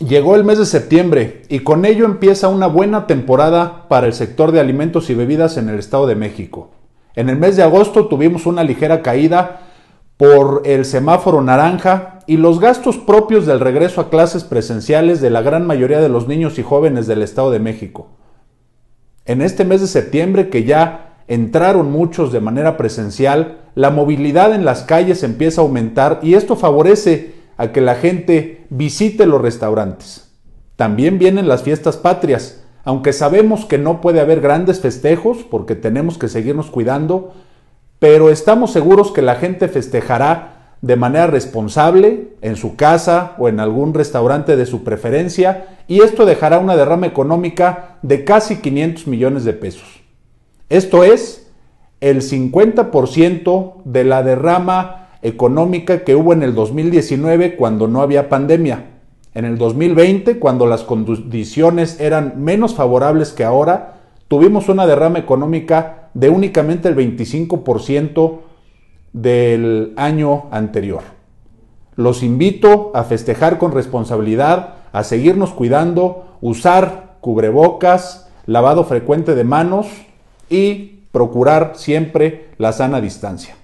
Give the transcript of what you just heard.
Llegó el mes de septiembre y con ello empieza una buena temporada para el sector de alimentos y bebidas en el Estado de México. En el mes de agosto tuvimos una ligera caída por el semáforo naranja y los gastos propios del regreso a clases presenciales de la gran mayoría de los niños y jóvenes del Estado de México. En este mes de septiembre que ya entraron muchos de manera presencial, la movilidad en las calles empieza a aumentar y esto favorece a que la gente visite los restaurantes. También vienen las fiestas patrias, aunque sabemos que no puede haber grandes festejos porque tenemos que seguirnos cuidando, pero estamos seguros que la gente festejará de manera responsable en su casa o en algún restaurante de su preferencia y esto dejará una derrama económica de casi 500 millones de pesos. Esto es el 50% de la derrama económica que hubo en el 2019 cuando no había pandemia, en el 2020 cuando las condiciones eran menos favorables que ahora, tuvimos una derrama económica de únicamente el 25% del año anterior. Los invito a festejar con responsabilidad, a seguirnos cuidando, usar cubrebocas, lavado frecuente de manos y procurar siempre la sana distancia.